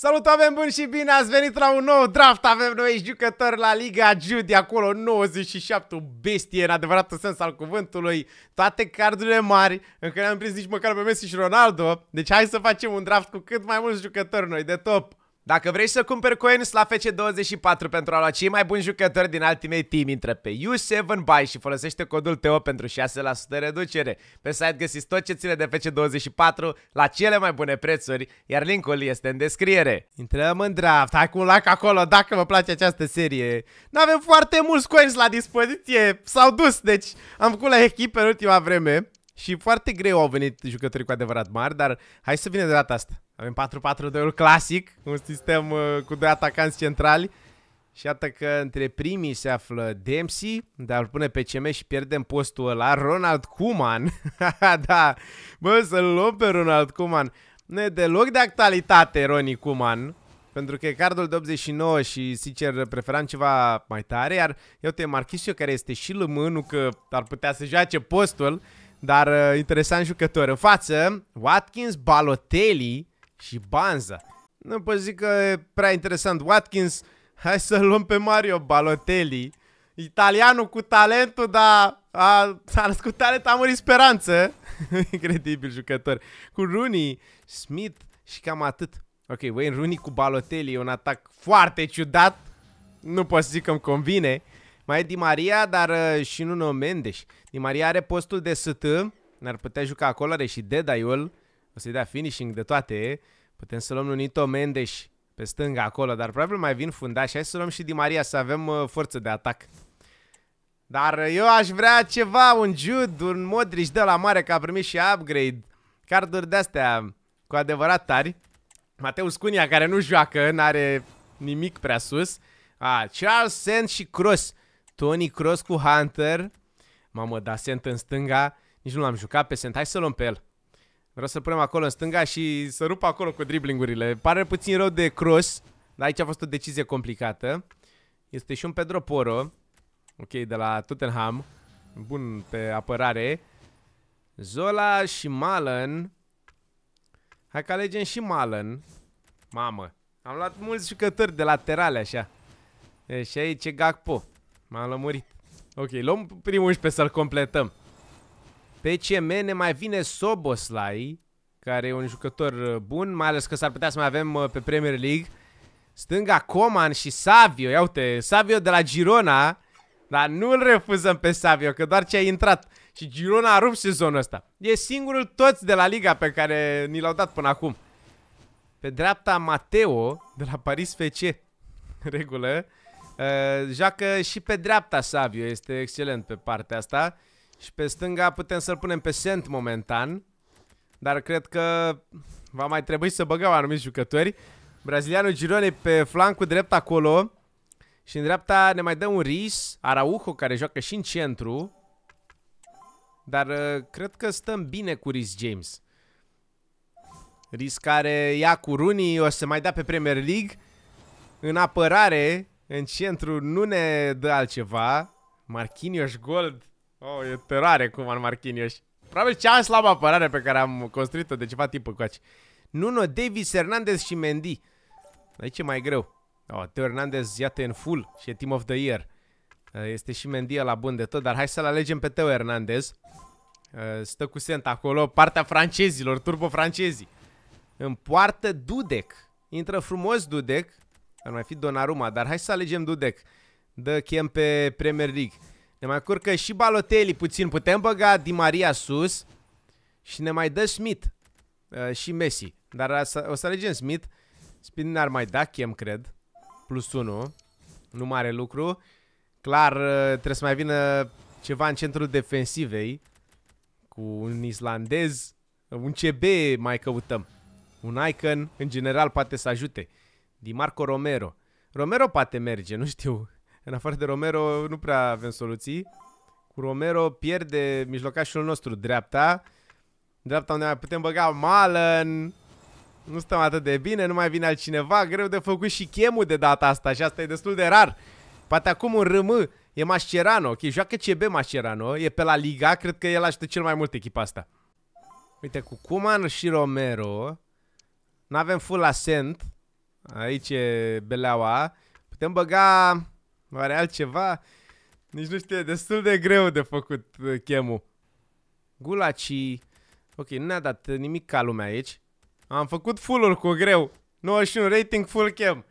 Salut, avem bun și bine, ați venit la un nou draft, avem noi jucători la Liga Judy, acolo 97, o bestie în adevăratul sens al cuvântului, toate cardurile mari, încă ne-am prins nici măcar pe Messi și Ronaldo, deci hai să facem un draft cu cât mai mulți jucători noi de top. Dacă vrei să cumperi coins la FC24 pentru a lua cei mai buni jucători din Ultimate Team, intră pe U7Buy și folosește codul TO pentru 6% reducere. Pe site găsiți tot ce ține de FC24 la cele mai bune prețuri, iar linkul este în descriere. Intrăm în draft, hai cu un like acolo dacă vă place această serie. nu avem foarte mulți coins la dispoziție, s-au dus, deci am făcut la echipe în ultima vreme. Și foarte greu au venit jucătorii cu adevărat mari, dar hai să vină de data asta. Avem 4-4-2-ul clasic, un sistem uh, cu doi atacanți centrali. Și iată că între primii se află Dempsey, dar îl pune pe CM și pierdem postul ăla. Ronald Kuman, da, bă, să-l luăm pe Ronald Kuman. Nu e deloc de actualitate Roni Kuman, pentru că cardul de 89 și, sincer, preferam ceva mai tare, iar eu te Marchisio, care este și lămânul că ar putea să joace postul, dar uh, interesant jucător. În față, Watkins, Balotelli și Banza. Nu pot zic că e prea interesant. Watkins, hai să luăm pe Mario Balotelli. Italianul cu talentul, dar a, a născut talent, a murit speranță. Incredibil jucător. Cu Rooney, Smith și cam atât. Ok, Wayne Rooney cu Balotelli e un atac foarte ciudat. Nu pot să zic că mi convine. Mai e Di Maria, dar uh, și Nuno Mendes. Di Maria are postul de ST, n-ar putea juca acolo, are și Dedaiul. O să-i dea finishing de toate. Putem să luăm Nito Mendes pe stânga acolo, dar probabil mai vin fundași. Hai să luăm și Di Maria, să avem uh, forță de atac. Dar uh, eu aș vrea ceva, un Jude, un Modric de la mare, că a primit și upgrade. Carduri de-astea cu adevărat tari. Mateus Cunia, care nu joacă, n-are nimic prea sus. A, Charles Sand și Cross. Tony Cross cu Hunter. Mamă, da sent în stânga. Nici nu l-am jucat pe sent. Hai să luăm pe el. Vreau să punem acolo în stânga și să rup acolo cu driblingurile. Pare puțin rău de Cross, dar aici a fost o decizie complicată. Este și un Pedro Poro, ok, de la Tottenham. Bun pe apărare. Zola și Malen. Hai că alegem și Malen. Mamă, am luat mulți jucători de laterale așa. Și aici e Gakpo. M-am lămurit. Ok, luăm primul 11 să-l completăm. Pe CM ne mai vine Soboslai, care e un jucător uh, bun, mai ales că s-ar putea să mai avem uh, pe Premier League. Stânga Coman și Savio, ia uite, Savio de la Girona, dar nu-l refuzăm pe Savio, că doar ce a intrat. Și Girona a rupt sezonul ăsta. E singurul toți de la Liga pe care ni l-au dat până acum. Pe dreapta Mateo de la Paris FC. Regulă. Eh, joacă și pe dreapta Savio, este excelent pe partea asta. Și pe stânga putem să-l punem pe Sent momentan. Dar cred că va mai trebui să băgăm anumiti jucători. Brazilianul Gironi pe flancul drept acolo. Și în dreapta ne mai dă un Riz, Araujo, care joacă și în centru. Dar eh, cred că stăm bine cu Riz James. Riz care ia cu Rooney, o să mai dea pe Premier League. În apărare, în centru nu ne dă altceva. Marquinhos Gold. Oh, e teroare cum în Marquinhos. Probabil cea mai slabă apărare pe care am construit-o de ceva timp încoace. Nuno, Davis, Hernandez și Mendy. Aici e mai greu. Oh, Teo Hernandez, iată, în full și e Team of the Year. Eh, este și Mendy la bun de tot, dar hai să-l alegem pe Teo Hernandez. Eh, stă cu sent acolo, partea francezilor, turbo francezii. În poartă Dudek. Intră frumos Dudek. Ar mai fi Donnarumma, dar hai să alegem Dudek. Dă chem pe Premier League. Ne mai curcă și Balotelli puțin. Putem băga Di Maria sus și ne mai dă Smith uh, și Messi. Dar o să alegem Smith. Spin ar mai da chem, cred. Plus 1. Nu mare lucru. Clar, uh, trebuie să mai vină ceva în centrul defensivei. Cu un islandez. Un CB mai căutăm. Un icon, în general, poate să ajute. Di Marco Romero. Romero poate merge, nu știu. În afară de Romero nu prea avem soluții. Cu Romero pierde mijlocașul nostru dreapta. Dreapta unde mai putem băga Malen. Nu stăm atât de bine, nu mai vine altcineva. Greu de făcut și chemul de data asta și asta e destul de rar. Poate acum un râmă. e Mascherano. Ok, joacă CB Mascherano. E pe la Liga, cred că el aștept cel mai mult echipa asta. Uite, cu Cuman și Romero. Nu avem full ascent. Aici e beleaua. Putem băga... Oare altceva? Nici nu știu, e destul de greu de făcut uh, chemul. Gulaci. Ok, nu ne-a dat nimic ca lumea aici. Am făcut full-ul cu greu. 91 rating full chem.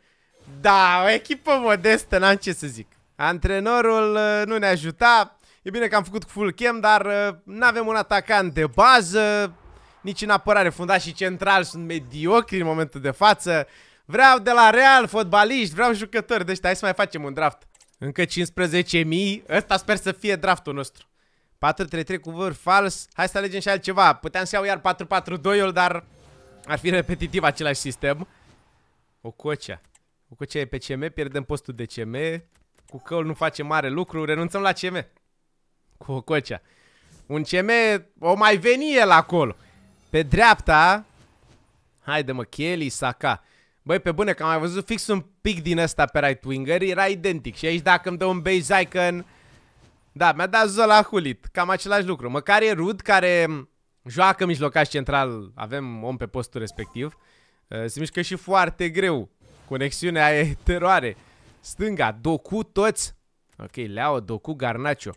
Da, o echipă modestă, n-am ce să zic. Antrenorul uh, nu ne ajuta. E bine că am făcut full chem, dar uh, nu avem un atacant de bază. Nici în apărare, fundașii central sunt mediocri în momentul de față. Vreau de la Real fotbaliști, vreau jucători de deci, ăștia. Hai să mai facem un draft. Încă 15.000. Ăsta sper să fie draftul nostru. 4-3-3 cu vârf fals. Hai să alegem și altceva. Puteam să iau iar 4-4-2-ul, dar ar fi repetitiv același sistem. O cocea. O cocea e pe CM, pierdem postul de CM. Cu căul nu face mare lucru, renunțăm la CM. Cu o cocea. Un CM o mai veni el acolo. Pe dreapta... Haide mă, Kelly, Saka. Băi, pe bune, că am mai văzut fix un pic din ăsta pe right-winger, era identic. Și aici dacă îmi dă un base icon... Da, mi-a dat Zola Hulit, cam același lucru. Măcar e Rud care mm, joacă mijlocaș central, avem om pe postul respectiv. Uh, se mișcă și foarte greu. Conexiunea e teroare. Stânga, Docu toți. Ok, Leo Docu, Garnacio.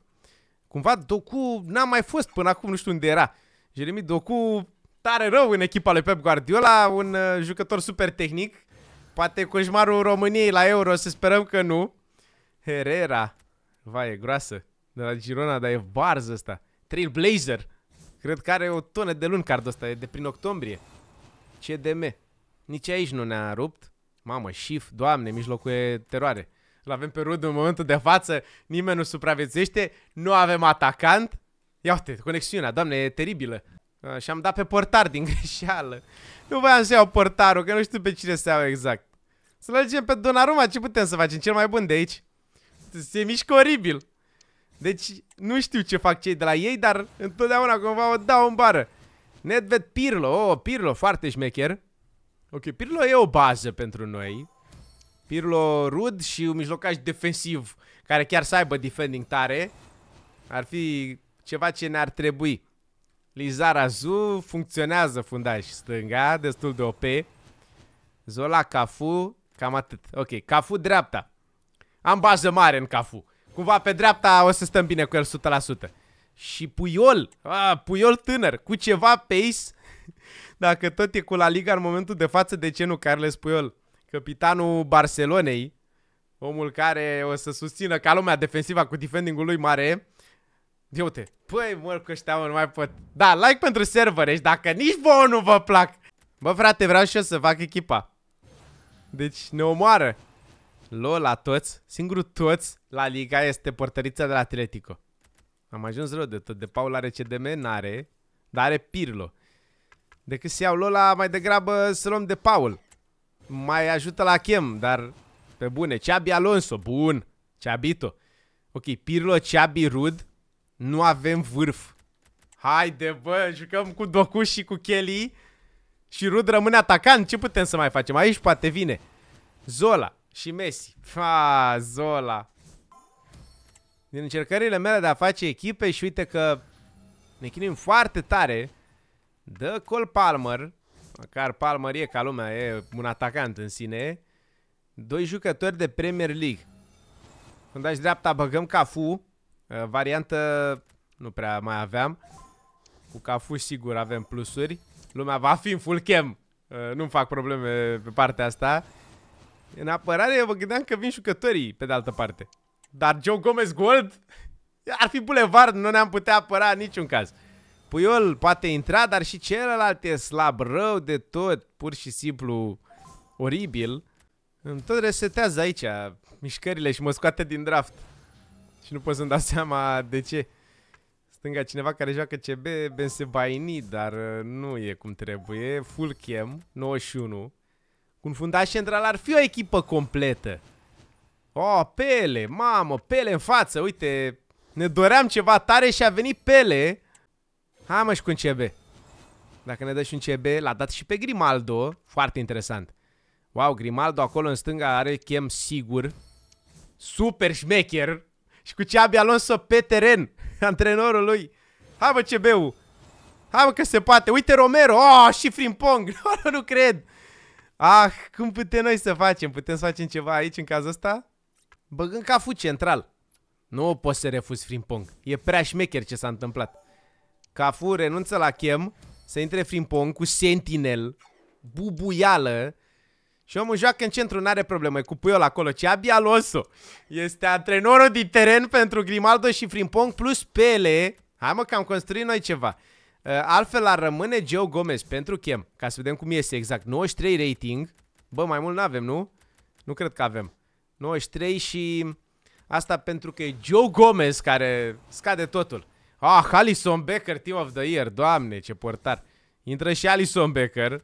Cumva Docu n-a mai fost până acum, nu știu unde era. Jeremy Docu tare rău în echipa lui Pep Guardiola, un uh, jucător super tehnic. Poate coșmarul României la Euro, să sperăm că nu. Herrera. Vai, e groasă. De la Girona, dar e barză asta. Trailblazer. Cred că are o tonă de luni cardul ăsta, e de prin octombrie. CDM. Nici aici nu ne-a rupt. Mamă, șif, doamne, mijlocul e teroare. L-avem pe Rudu în momentul de față, nimeni nu supraviețește, nu avem atacant. Ia uite, conexiunea, doamne, e teribilă. Uh, și am dat pe portar din greșeală. Nu voiam să iau portarul, că nu știu pe cine să iau exact. Să-l pe Donnarumma, ce putem să facem? Cel mai bun de aici. Se mișcă oribil. Deci nu știu ce fac cei de la ei, dar întotdeauna cumva o dau în bară. Nedved Pirlo, oh, Pirlo, foarte șmecher. Ok, Pirlo e o bază pentru noi. Pirlo rud și un mijlocaj defensiv care chiar să aibă defending tare. Ar fi ceva ce ne-ar trebui. Lizarazu funcționează fundaj stânga, destul de OP. Zola, Cafu, cam atât. Ok, Cafu dreapta. Am bază mare în Cafu. Cumva pe dreapta o să stăm bine cu el 100%. Și Puyol, a, Puyol tânăr, cu ceva pace. Dacă tot e cu La Liga în momentul de față, de ce nu Carles Puyol? Capitanul Barcelonei, omul care o să susțină ca lumea defensiva cu defending-ul lui mare, Ia uite. Păi, mă, cu ăștia, mă, nu mai pot. Da, like pentru server. și dacă nici vouă nu vă plac. Bă, frate, vreau și eu să fac echipa. Deci ne omoară. Lol la toți. Singurul toți la Liga este portărița de la Atletico. Am ajuns rău de tot. De Paul are CDM, n-are. Dar are Pirlo. Decât să iau Lola, mai degrabă să luăm de Paul. Mai ajută la chem, dar pe bune. Ceabi Alonso, bun. Ceabito. Ok, Pirlo, Ceabi, Rud. Nu avem vârf. Haide, bă, jucăm cu Doku și cu Kelly. Și Rud rămâne atacant. Ce putem să mai facem? Aici poate vine. Zola și Messi. Fa, Zola. Din încercările mele de a face echipe și uite că ne chinuim foarte tare. Dă Col Palmer. Măcar Palmer e ca lumea, e un atacant în sine. Doi jucători de Premier League. Fundaș dreapta băgăm Cafu. Uh, variantă nu prea mai aveam. Cu Cafu sigur avem plusuri. Lumea va fi în full chem. Uh, nu-mi fac probleme pe partea asta. În apărare mă gândeam că vin jucătorii pe de altă parte. Dar Joe Gomez Gold? Ar fi bulevard, nu ne-am putea apăra în niciun caz. Puiul poate intra, dar și celălalt e slab, rău de tot, pur și simplu oribil. Îmi tot resetează aici mișcările și mă scoate din draft. Și nu pot să-mi dau seama de ce. Stânga cineva care joacă CB, baini, dar uh, nu e cum trebuie. Fulchem, 91. Cu un fundaș central ar fi o echipă completă. Oh, Pele, mamă, Pele în față, uite, ne doream ceva tare și a venit Pele. Hai mă și cu un CB. Dacă ne dă și un CB, l-a dat și pe Grimaldo, foarte interesant. Wow, Grimaldo acolo în stânga are chem sigur. Super șmecher, și cu Xabi Alonso pe teren, antrenorul lui. Hai bă CB-ul! Hai bă că se poate! Uite Romero! Oh, și Frimpong! nu cred! Ah, cum putem noi să facem? Putem să facem ceva aici în cazul ăsta? Băgând cafu central. Nu poți să refuzi Frimpong. E prea șmecher ce s-a întâmplat. Cafu renunță la chem, să intre Frimpong cu sentinel, bubuială, și omul joacă în centru, n-are probleme cu puiul acolo, ce abia losu. este antrenorul din teren pentru Grimaldo și Frimpong plus Pele. Hai mă că am construit noi ceva. Uh, altfel ar rămâne Joe Gomez pentru Chem, ca să vedem cum iese exact. 93 rating. Bă, mai mult n-avem, nu? Nu cred că avem. 93 și... Asta pentru că e Joe Gomez care scade totul. Ah, Alison Becker, Team of the Year. Doamne, ce portar. Intră și Alison Becker.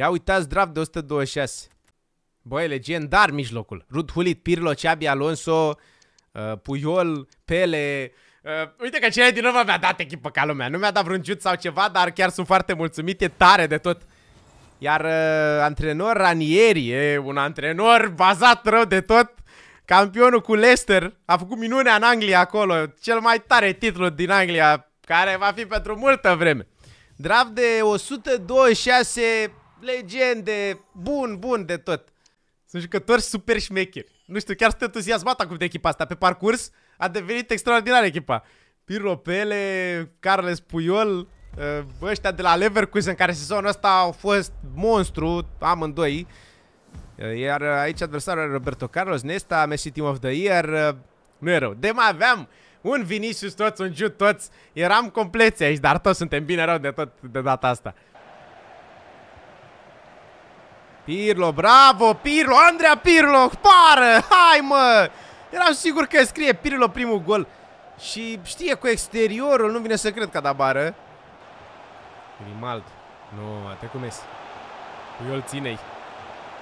Ia uitați draft de 126. Băi, legendar mijlocul. Rud Hulit, Pirlo, Xabi, Alonso, uh, Puyol, Pele. Uh, uite că cine din urmă mi-a dat echipă ca lumea. Nu mi-a dat vreun ciut sau ceva, dar chiar sunt foarte mulțumit. E tare de tot. Iar uh, antrenor Ranieri e un antrenor bazat rău de tot. Campionul cu Leicester a făcut minunea în Anglia acolo. Cel mai tare titlu din Anglia, care va fi pentru multă vreme. Draft de 126 legende, bun, bun de tot. Sunt jucători super șmecheri. Nu știu, chiar sunt entuziasmat acum de echipa asta. Pe parcurs a devenit extraordinară echipa. Pirlo Pele, Carles Puyol, ă, ăștia de la Leverkusen, care sezonul ăsta au fost monstru, amândoi. Ă, iar aici adversarul era Roberto Carlos, Nesta, Messi Team of the Year. Ă, nu e rău. De mai aveam un Vinicius toți, un Jude toți. Eram compleți aici, dar toți suntem bine rău de tot de data asta. Pirlo, bravo, Pirlo, Andrea Pirlo, pară, hai mă! Eram sigur că scrie Pirlo primul gol și știe cu exteriorul, nu vine să cred că da bară. Rimald, nu, a trecut Messi. Puiol, ține-i.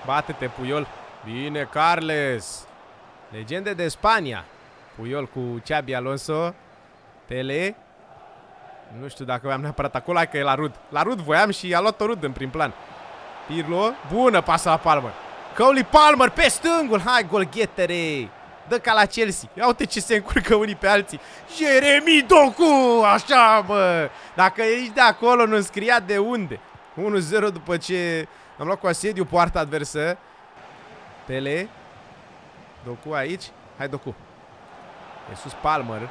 Bate-te, Puiol. Bine, Carles. Legende de Spania. Puiol cu Xabi Alonso. Tele. Nu știu dacă voiam neapărat acolo, hai că e la Rud. La Rud voiam și a luat-o Rud în prim plan. Pirlo. Bună pasă la Palmer. Cowley Palmer pe stângul. Hai, gol ghetere Dă ca la Chelsea. Ia uite ce se încurcă unii pe alții. Jeremy Doku. Așa, bă Dacă ești de acolo, nu scria de unde. 1-0 după ce am luat cu asediu poarta adversă. Pele. Doku aici. Hai, Doku E Sus Palmer.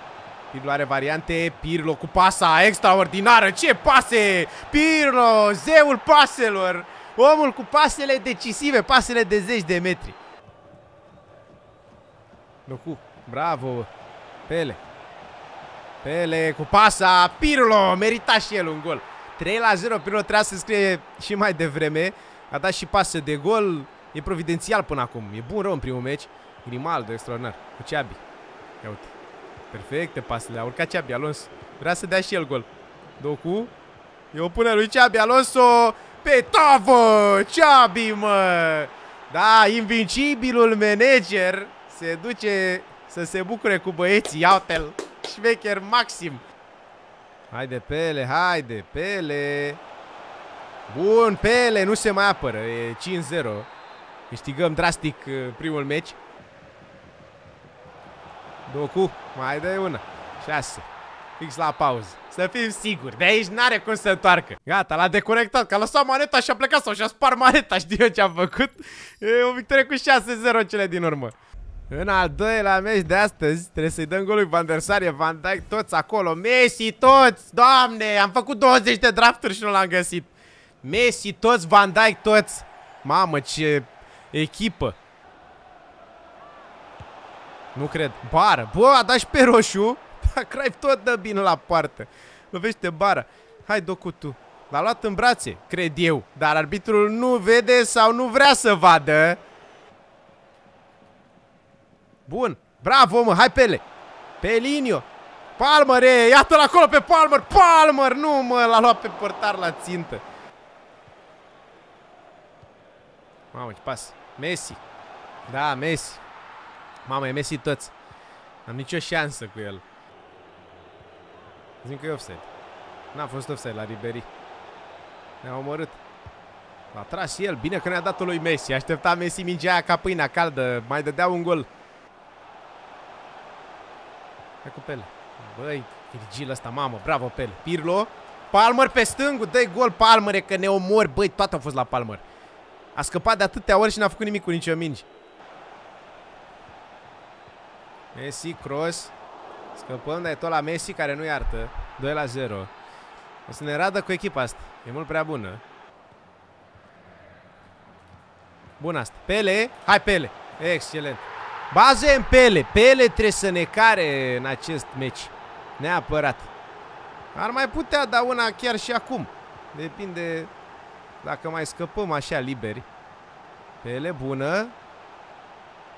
Pirlo are variante, Pirlo cu pasa extraordinară, ce pase! Pirlo, zeul paselor! Omul cu pasele decisive, pasele de zeci de metri. Locu, bravo, Pele. Pele cu pasa, Pirlo, merita și el un gol. 3 la 0, Pirlo trebuia să scrie și mai devreme. A dat și pasă de gol, e providențial până acum. E bun rău în primul meci. Grimaldo, extraordinar, cu Ceabi. Ia uite, perfecte pasele, a urcat Ceabi, Alonso. Vrea să dea și el gol. Docu, o pune lui Ceabi, Alonso, pe tavă! Ceabi, mă! Da, invincibilul manager se duce să se bucure cu băieții. Iau-te-l! Șmecher maxim! Haide, Pele, haide, Pele! Bun, Pele, nu se mai apără. E 5-0. Câștigăm drastic uh, primul meci. Doku, mai dai una. 6. Fix la pauză. Să fim siguri, de aici n-are cum să întoarcă. Gata, l-a deconectat, că a lăsat maneta și a plecat sau și-a spart maneta, știu eu ce am făcut. E o victorie cu 6-0 cele din urmă. În al doilea meci de astăzi trebuie să-i dăm golul Van der Sarie, Van Dijk, toți acolo, Messi, toți, doamne, am făcut 20 de drafturi și nu l-am găsit. Messi, toți, Van Dijk, toți. Mamă, ce echipă. Nu cred. Bară. Bă, a dat și pe roșu. Craiv tot dă bine la poartă. Lovește bara. Hai, Docu, tu. L-a luat în brațe, cred eu. Dar arbitrul nu vede sau nu vrea să vadă. Bun. Bravo, mă. Hai, Pele. Pelinio. Palmer, e, iată-l acolo pe Palmer. Palmer, nu, mă, l-a luat pe portar la țintă. Mamă, ce pas. Messi. Da, Messi. Mamă, e Messi toți. Am nicio șansă cu el. Zic că e offset. N-a fost offset la Ribery. Ne-a omorât. L-a tras și el. Bine că ne-a dat-o lui Messi. Aștepta Messi mingea aia ca pâinea caldă. Mai dădea un gol. Hai cu Pele. Băi, Virgil ăsta, mamă. Bravo, Pele. Pirlo. Palmer pe stângul. dă gol, Palmer, că ne omori. Băi, toate au fost la Palmer. A scăpat de atâtea ori și n-a făcut nimic cu nicio mingi. Messi, cross. Scăpăm de tot la Messi care nu iartă. 2 la 0. O să ne radă cu echipa asta. E mult prea bună. Bun asta. Pele. Hai Pele. Excelent. Baze în Pele. Pele trebuie să ne care în acest meci. Neapărat. Ar mai putea da una chiar și acum. Depinde dacă mai scăpăm așa liberi. Pele bună.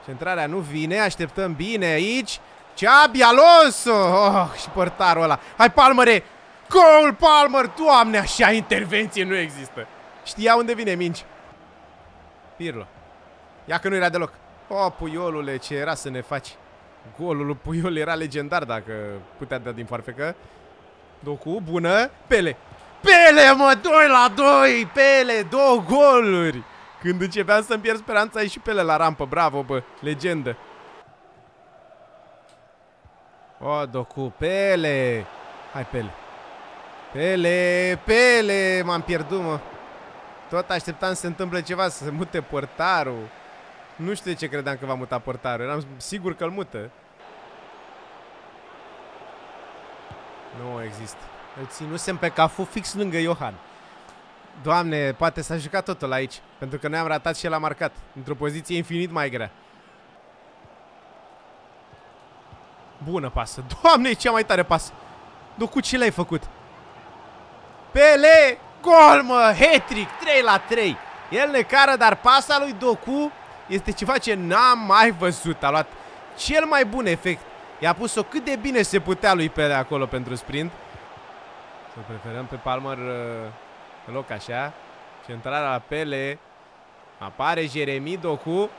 Centrarea nu vine. Așteptăm bine aici. Xabi Alonso! Oh, și părtarul ăla. Hai, Palmere! Gol, Palmer! Doamne, așa intervenție nu există. Știa unde vine minci. Pirlo. Ia că nu era deloc. O, oh, puiolule, ce era să ne faci. Golul lui Puiol era legendar dacă putea da din farfecă. Docu, bună. Pele. Pele, mă, 2 la 2! Pele, două goluri! Când începeam să-mi pierd speranța, ai și Pele la rampă. Bravo, bă, legendă. Odo cu Pele. Hai, Pele. Pele, Pele, m-am pierdut, mă. Tot așteptam să se întâmple ceva, să se mute portarul. Nu știu de ce credeam că va muta portarul, eram sigur că îl mută. Nu există. Îl ținusem pe Cafu fix lângă Johan Doamne, poate s-a jucat totul aici, pentru că noi am ratat și el a marcat, într-o poziție infinit mai grea. Bună pasă. Doamne, cea mai tare pasă. cu ce l-ai făcut? Pele! Gol, mă! hat-trick, 3 la 3. El ne cară, dar pasa lui Doku este ceva ce n-am mai văzut. A luat cel mai bun efect. I-a pus-o cât de bine se putea lui Pele acolo pentru sprint. Să preferăm pe Palmer în uh, loc așa. Centrarea la Pele. Apare Jeremy Doku.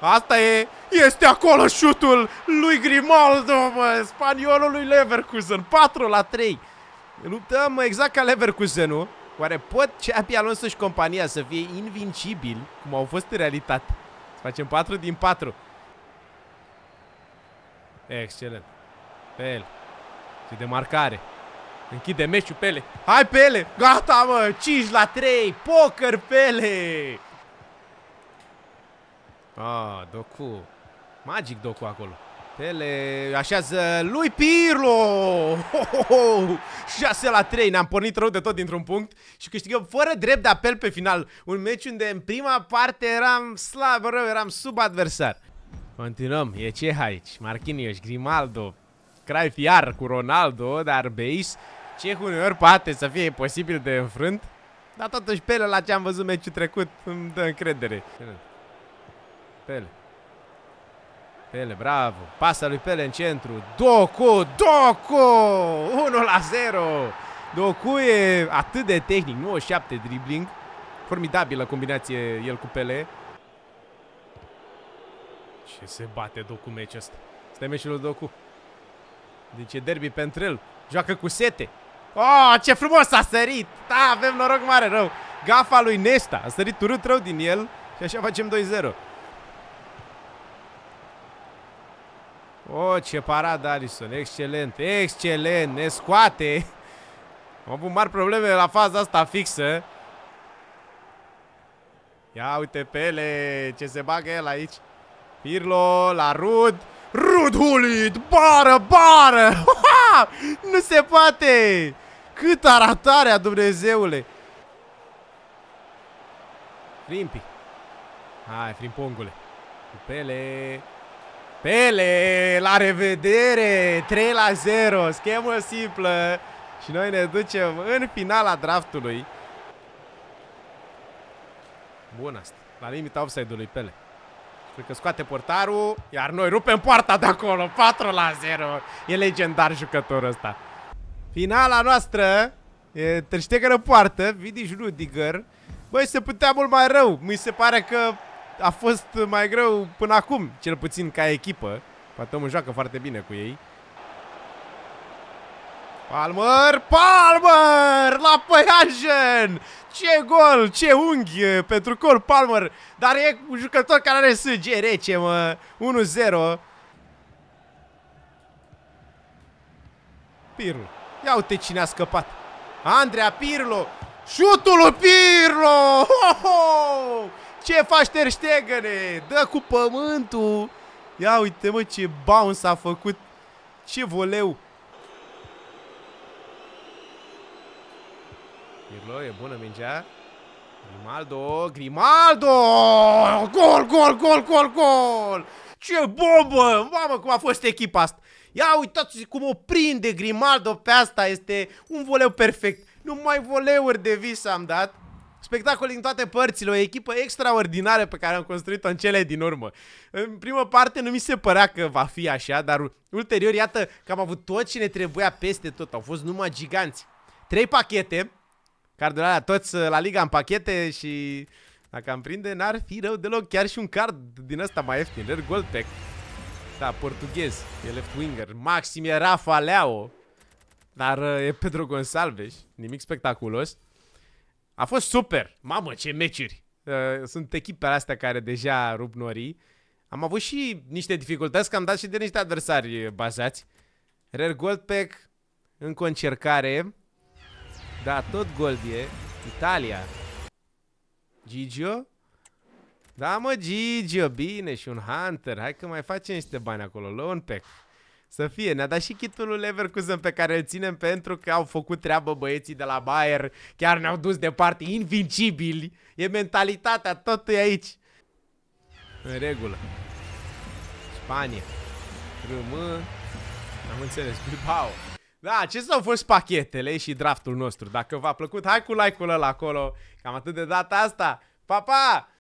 Asta e, este acolo șutul lui Grimaldo, mă, spaniolul lui Leverkusen, 4 la 3. Luptăm exact ca Leverkusen, Oare pot Xabi Alonso și compania să fie invincibil, cum au fost în realitate? Să facem 4 din 4. Excelent. Pele. Și de marcare. Închide meciul Pele. Hai Pele! Gata mă! 5 la 3! Poker Pele! Ah, Doku. Magic Doku acolo. Pele așează lui Pirlo! Ho, ho, ho! 6 la 3, ne-am pornit rău de tot dintr-un punct și câștigăm fără drept de apel pe final. Un meci unde în prima parte eram slab rău, eram sub adversar. Continuăm, e ce aici? Marquinhos, Grimaldo, Craif iar cu Ronaldo, dar Beis, ce uneori poate să fie posibil de înfrânt. Dar totuși pe la ce am văzut meciul trecut îmi dă încredere. Pele. Pele, bravo. Pasa lui Pele în centru. Doku, Doku! 1 la 0. Doku e atât de tehnic, 97 dribling. Formidabilă combinație el cu Pele. Ce se bate Doku meci ăsta. Stai meciul lui Doku. Deci e derby pentru el. Joacă cu sete. Oh, ce frumos a sărit! Da, avem noroc mare rău. Gafa lui Nesta. A sărit urât rău din el și așa facem 2-0. O, oh, ce parada, Alison. Excelent, excelent. Ne scoate. Am avut mari probleme la faza asta fixă. Ia uite pe ele, ce se bagă el aici. Pirlo la Rud. Rud Hulit, bară, bară! Ha! nu se poate! Cât aratarea, Dumnezeule! Frimpi. Hai, frimpongule. Cu Pele. Pele, la revedere, 3 la 0, schemă simplă și noi ne ducem în finala draftului. Bun asta, la limita offside-ului Pele. Cred că scoate portarul, iar noi rupem poarta de acolo, 4 la 0. E legendar jucătorul ăsta. Finala noastră, e, trăștecără poartă, Vidi Rudiger. Băi, se putea mult mai rău, mi se pare că a fost mai greu până acum, cel puțin ca echipă. Patomul joacă foarte bine cu ei. Palmer, Palmer, la Păianjen! Ce gol, ce unghi eh, pentru col Palmer, dar e un jucător care are sânge rece, mă, 1-0. Pirlo, ia uite cine a scăpat. Andrea Pirlo, șutul lui Pirlo! Ho, ho! Ce faci, Ter Stegene? Dă cu pământul! Ia uite, mă, ce bounce a făcut! Ce voleu! Pirlo, e bună mingea. Grimaldo, Grimaldo! Gol, gol, gol, gol, gol! Ce bombă! Mamă, cum a fost echipa asta! Ia uitați cum o prinde Grimaldo pe asta, este un voleu perfect. Numai voleuri de vis am dat. Spectacol din toate părțile, o echipă extraordinară pe care am construit-o în cele din urmă. În prima parte nu mi se părea că va fi așa, dar ulterior iată că am avut tot ce ne trebuia peste tot, au fost numai giganți. Trei pachete, cardul toți uh, la Liga în pachete și dacă am prinde n-ar fi rău deloc, chiar și un card din ăsta mai ieftin, Rare Gold Pack. Da, portughez, e left winger, maxim e Rafa Leao, dar uh, e Pedro Gonçalves, nimic spectaculos. A fost super! Mamă, ce meciuri! Uh, sunt echipele astea care deja rup norii. Am avut și niște dificultăți, că am dat și de niște adversari bazați. Rare Pack, încă o încercare. Da, tot gold e. Italia. Gigio? Da, mă, Gigio, bine, și un Hunter. Hai că mai facem niște bani acolo. Lone Pack. Să fie, ne-a dat și kitul lui Leverkusen pe care îl ținem pentru că au făcut treabă băieții de la Bayer, chiar ne-au dus departe, invincibili, e mentalitatea, totul e aici. În regulă. Spania. RM. Am înțeles, Bilbao. Da, acestea au fost pachetele și draftul nostru. Dacă v-a plăcut, hai cu like-ul ăla acolo. Cam atât de data asta. Pa, pa!